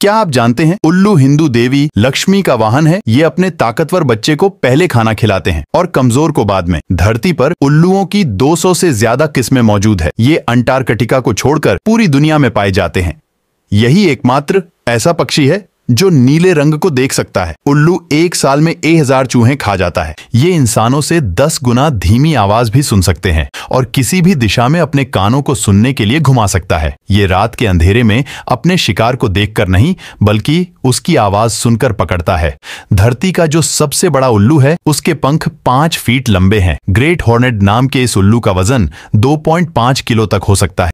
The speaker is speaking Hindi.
क्या आप जानते हैं उल्लू हिंदू देवी लक्ष्मी का वाहन है ये अपने ताकतवर बच्चे को पहले खाना खिलाते हैं और कमजोर को बाद में धरती पर उल्लुओं की 200 से ज्यादा किस्में मौजूद है ये अंटार्कटिका को छोड़कर पूरी दुनिया में पाए जाते हैं यही एकमात्र ऐसा पक्षी है जो नीले रंग को देख सकता है उल्लू एक साल में एक हजार चूहे खा जाता है ये इंसानों से दस गुना धीमी आवाज भी सुन सकते हैं और किसी भी दिशा में अपने कानों को सुनने के लिए घुमा सकता है ये रात के अंधेरे में अपने शिकार को देखकर नहीं बल्कि उसकी आवाज सुनकर पकड़ता है धरती का जो सबसे बड़ा उल्लू है उसके पंख पांच फीट लंबे हैं ग्रेट हॉर्नेट नाम के इस उल्लू का वजन 2.5 किलो तक हो सकता है